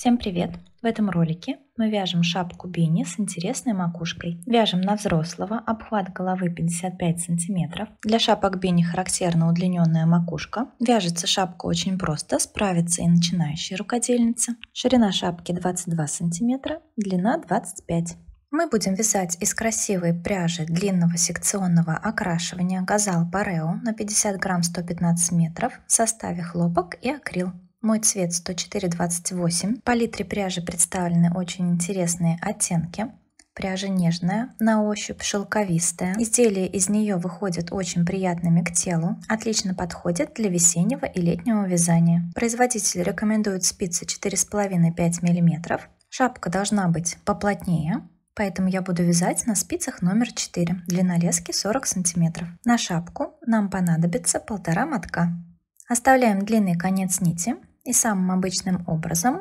Всем привет! В этом ролике мы вяжем шапку бини с интересной макушкой. Вяжем на взрослого, обхват головы 55 сантиметров. Для шапок бини характерна удлиненная макушка. Вяжется шапка очень просто, справится и начинающая рукодельница. Ширина шапки 22 сантиметра, длина 25 Мы будем вязать из красивой пряжи длинного секционного окрашивания газал парео на 50 грамм 115 метров в составе хлопок и акрил. Мой цвет 104-28. По литре пряжи представлены очень интересные оттенки. Пряжа нежная, на ощупь шелковистая. Изделия из нее выходят очень приятными к телу. Отлично подходят для весеннего и летнего вязания. Производитель рекомендует спицы 4,5-5 мм. Шапка должна быть поплотнее. Поэтому я буду вязать на спицах номер 4, длина лески 40 см. На шапку нам понадобится полтора мотка. Оставляем длинный конец нити, и самым обычным образом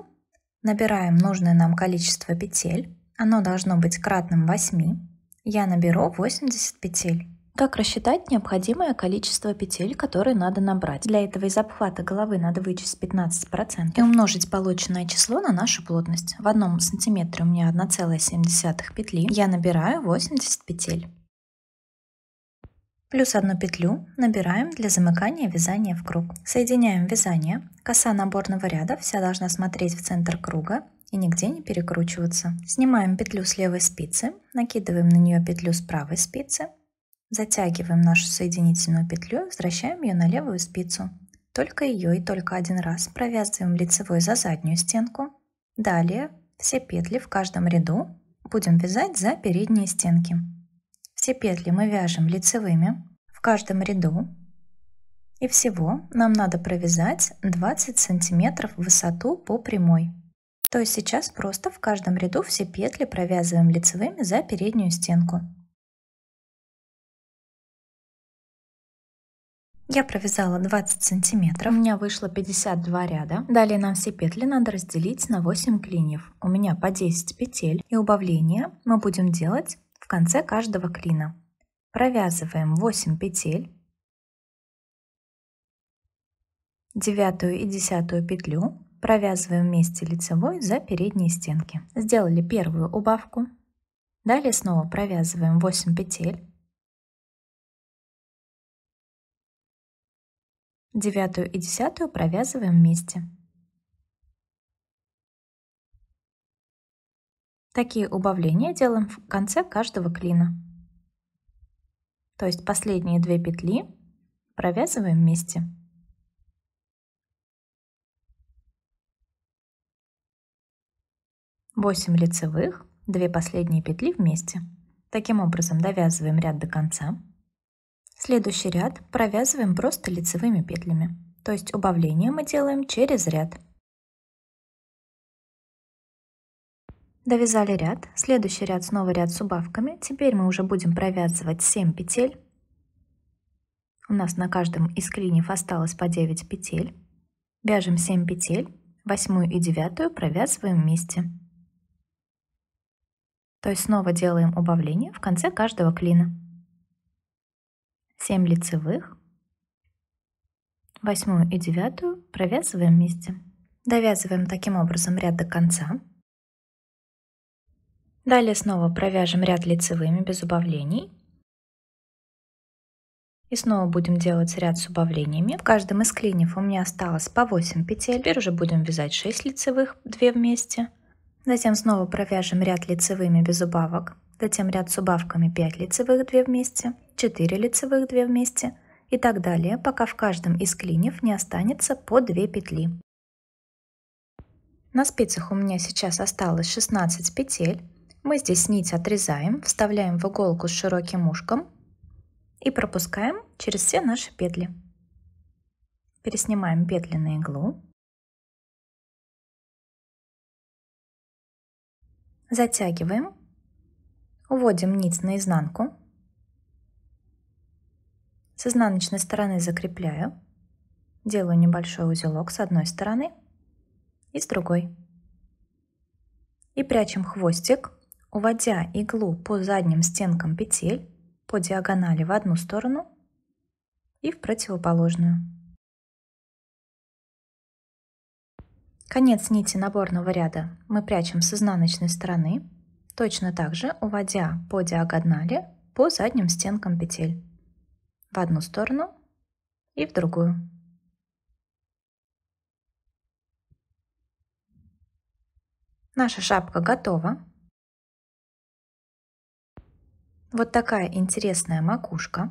набираем нужное нам количество петель. Оно должно быть кратным 8. Я наберу 80 петель. Как рассчитать необходимое количество петель, которые надо набрать? Для этого из обхвата головы надо вычесть 15% и умножить полученное число на нашу плотность. В одном сантиметре у меня 1,7 петли. Я набираю 80 петель. Плюс одну петлю набираем для замыкания вязания в круг. Соединяем вязание. Коса наборного ряда вся должна смотреть в центр круга и нигде не перекручиваться. Снимаем петлю с левой спицы, накидываем на нее петлю с правой спицы, затягиваем нашу соединительную петлю, возвращаем ее на левую спицу. Только ее и только один раз провязываем лицевой за заднюю стенку. Далее все петли в каждом ряду будем вязать за передние стенки. Все петли мы вяжем лицевыми в каждом ряду. И всего нам надо провязать 20 сантиметров в высоту по прямой. То есть сейчас просто в каждом ряду все петли провязываем лицевыми за переднюю стенку. Я провязала 20 сантиметров, у меня вышло 52 ряда. Далее нам все петли надо разделить на 8 клиньев. У меня по 10 петель и убавления мы будем делать конце каждого клина. Провязываем 8 петель, 9 и 10 петлю провязываем вместе лицевой за передние стенки. Сделали первую убавку, далее снова провязываем 8 петель, девятую и десятую провязываем вместе. Такие убавления делаем в конце каждого клина. То есть последние две петли провязываем вместе. Восемь лицевых, две последние петли вместе. Таким образом довязываем ряд до конца. Следующий ряд провязываем просто лицевыми петлями, то есть убавление мы делаем через ряд. Довязали ряд, следующий ряд снова ряд с убавками. Теперь мы уже будем провязывать 7 петель. У нас на каждом из клиньев осталось по 9 петель. Вяжем 7 петель, восьмую и девятую провязываем вместе. То есть снова делаем убавление в конце каждого клина. 7 лицевых, восьмую и девятую провязываем вместе. Довязываем таким образом ряд до конца. Далее снова провяжем ряд лицевыми без убавлений. И снова будем делать ряд с убавлениями. В каждом из клиньев у меня осталось по 8 петель. Теперь уже будем вязать 6 лицевых, 2 вместе. Затем снова провяжем ряд лицевыми без убавок. Затем ряд с убавками 5 лицевых, 2 вместе, 4 лицевых, 2 вместе и так далее, пока в каждом из клиньев не останется по 2 петли. На спицах у меня сейчас осталось 16 петель. Мы здесь нить отрезаем, вставляем в иголку с широким ушком и пропускаем через все наши петли. Переснимаем петли на иглу. Затягиваем. Уводим нить наизнанку. С изнаночной стороны закрепляю. Делаю небольшой узелок с одной стороны и с другой. И прячем хвостик Уводя иглу по задним стенкам петель по диагонали в одну сторону и в противоположную. Конец нити наборного ряда мы прячем с изнаночной стороны, точно так же уводя по диагонали по задним стенкам петель в одну сторону и в другую. Наша шапка готова. Вот такая интересная макушка.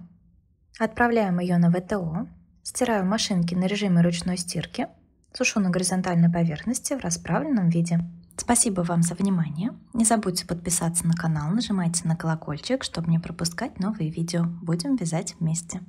Отправляем ее на ВТО. Стираю машинки на режиме ручной стирки. Сушу на горизонтальной поверхности в расправленном виде. Спасибо вам за внимание. Не забудьте подписаться на канал, нажимайте на колокольчик, чтобы не пропускать новые видео. Будем вязать вместе.